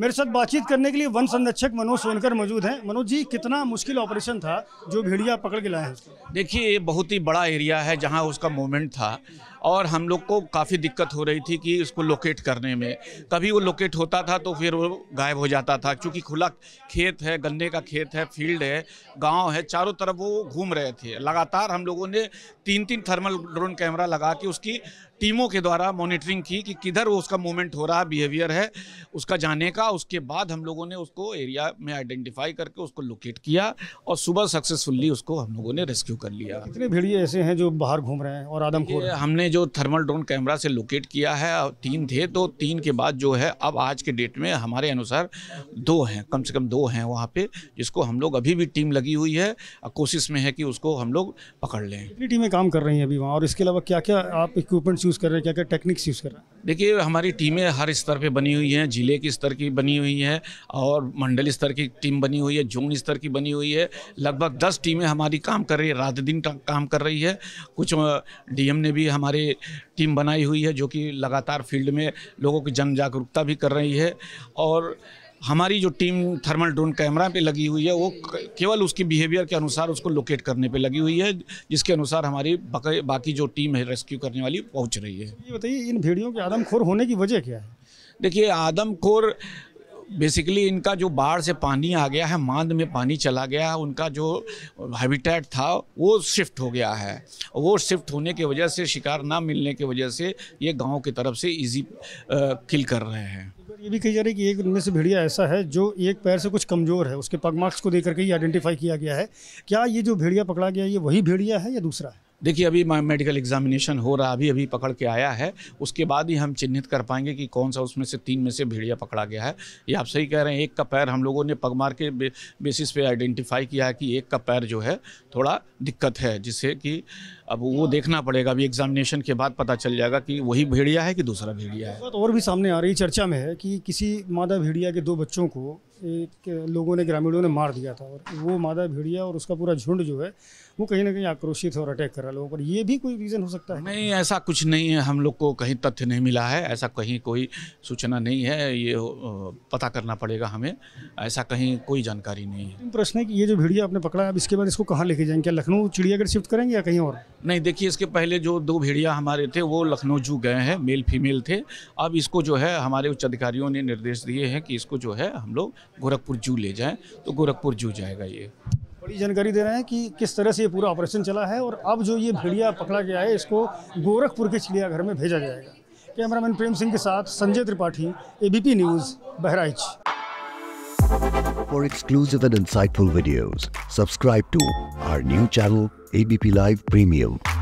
मेरे साथ बातचीत करने के लिए वन संरक्षक मनोज सोनकर मौजूद हैं मनोज जी कितना मुश्किल ऑपरेशन था जो भेड़िया पकड़ के लाए हैं देखिए ये बहुत ही बड़ा एरिया है जहां उसका मूवमेंट था और हम लोग को काफ़ी दिक्कत हो रही थी कि उसको लोकेट करने में कभी वो लोकेट होता था तो फिर वो गायब हो जाता था क्योंकि खुला खेत है गन्ने का खेत है फील्ड है गाँव है चारों तरफ वो घूम रहे थे लगातार हम लोगों ने तीन तीन थर्मल ड्रोन कैमरा लगा के उसकी टीमों के द्वारा मॉनिटरिंग की कि किधर वो उसका मूवमेंट हो रहा है बिहेवियर है उसका जाने का उसके बाद हम लोगों ने उसको एरिया में आइडेंटिफाई करके उसको लोकेट किया और सुबह सक्सेसफुल्ली उसको हम लोगों ने रेस्क्यू कर लिया कितने भेड़िए ऐसे हैं जो बाहर घूम रहे हैं और आदम हमने जो थर्मल ड्रोन कैमरा से लोकेट किया है तीन थे तो तीन के बाद जो है अब आज के डेट में हमारे अनुसार दो हैं कम से कम दो हैं वहाँ पे जिसको हम लोग अभी भी टीम लगी हुई है कोशिश में है कि उसको हम लोग पकड़ लें कितनी टीमें काम कर रही हैं अभी वहाँ और इसके अलावा क्या क्या आप इक्विपमेंट्स यूज़ यूज़ कर रहे हैं क्या क्या टेक्निक्स यूज़ कर रहे हैं देखिए हमारी टीमें हर स्तर पे बनी हुई हैं जिले के स्तर की बनी हुई हैं और मंडल स्तर की टीम बनी हुई है जोन स्तर की बनी हुई है लगभग दस टीमें हमारी काम कर रही है रात दिन काम कर रही है कुछ डीएम ने भी हमारी टीम बनाई हुई है जो कि लगातार फील्ड में लोगों की जन जागरूकता भी कर रही है और हमारी जो टीम थर्मल ड्रोन कैमरा पे लगी हुई है वो केवल उसकी बिहेवियर के अनुसार उसको लोकेट करने पे लगी हुई है जिसके अनुसार हमारी बाकी जो टीम है रेस्क्यू करने वाली पहुंच रही है ये बताइए इन भेड़ियों के आदमखोर होने की वजह क्या है देखिए आदमखोर बेसिकली इनका जो बाढ़ से पानी आ गया है मांद में पानी चला गया है उनका जो हैबिटेट था वो शिफ्ट हो गया है वो शिफ्ट होने की वजह से शिकार ना मिलने की वजह से ये गांव की तरफ से इजी किल कर रहे हैं ये भी कही जा रही है कि एक उनमें से भेड़िया ऐसा है जो एक पैर से कुछ कमज़ोर है उसके पग मार्क्स को देख करके ये आइडेंटिफाई किया गया है क्या ये जो भेड़िया पकड़ा गया ये वही भेड़िया है या दूसरा है देखिए अभी मेडिकल एग्जामिनेशन हो रहा अभी अभी पकड़ के आया है उसके बाद ही हम चिन्हित कर पाएंगे कि कौन सा उसमें से तीन में से भेड़िया पकड़ा गया है ये आप सही कह रहे हैं एक का पैर हम लोगों ने पगमार के बेसिस पे आइडेंटिफाई किया है कि एक का पैर जो है थोड़ा दिक्कत है जिससे कि अब वो देखना पड़ेगा अभी एग्जामिनेशन के बाद पता चल जाएगा कि वही भेड़िया है कि दूसरा भेड़िया है और भी सामने आ रही चर्चा में है कि किसी मादा भेड़िया के दो बच्चों को एक लोगों ने ग्रामीणों ने मार दिया था और वो मादा भेड़िया और उसका पूरा झुंड जो है वो कहीं ना कहीं आक्रोशित और अटैक कर रहा लोगों पर ये भी कोई रीज़न हो सकता है नहीं ऐसा कुछ नहीं है हम लोग को कहीं तथ्य नहीं मिला है ऐसा कहीं कोई सूचना नहीं है ये पता करना पड़ेगा हमें ऐसा कहीं कोई जानकारी नहीं है प्रश्न है कि ये जो भेड़िया आपने पकड़ा है अब इसके बाद इसको कहाँ लेके जाएंगे क्या लखनऊ चिड़ियाघर शिफ्ट करेंगे या कहीं और नहीं देखिए इसके पहले जो दो भेड़िया हमारे थे वो लखनऊ जू गए हैं मेल फीमेल थे अब इसको जो है हमारे उच्च अधिकारियों ने निर्देश दिए हैं कि इसको जो है हम लोग गोरखपुर जू ले जाएँ तो गोरखपुर जू जाएगा ये बड़ी जानकारी दे रहे हैं कि किस तरह से ये पूरा ऑपरेशन चला है और अब जो ये भेड़िया पकड़ा गया है इसको गोरखपुर के चिड़ियाघर में भेजा जाएगा कैमरामैन प्रेम सिंह के साथ Sanjay Tripathi ABP News Bahraich For exclusive and insightful videos, subscribe to our new channel ABP Live Premium.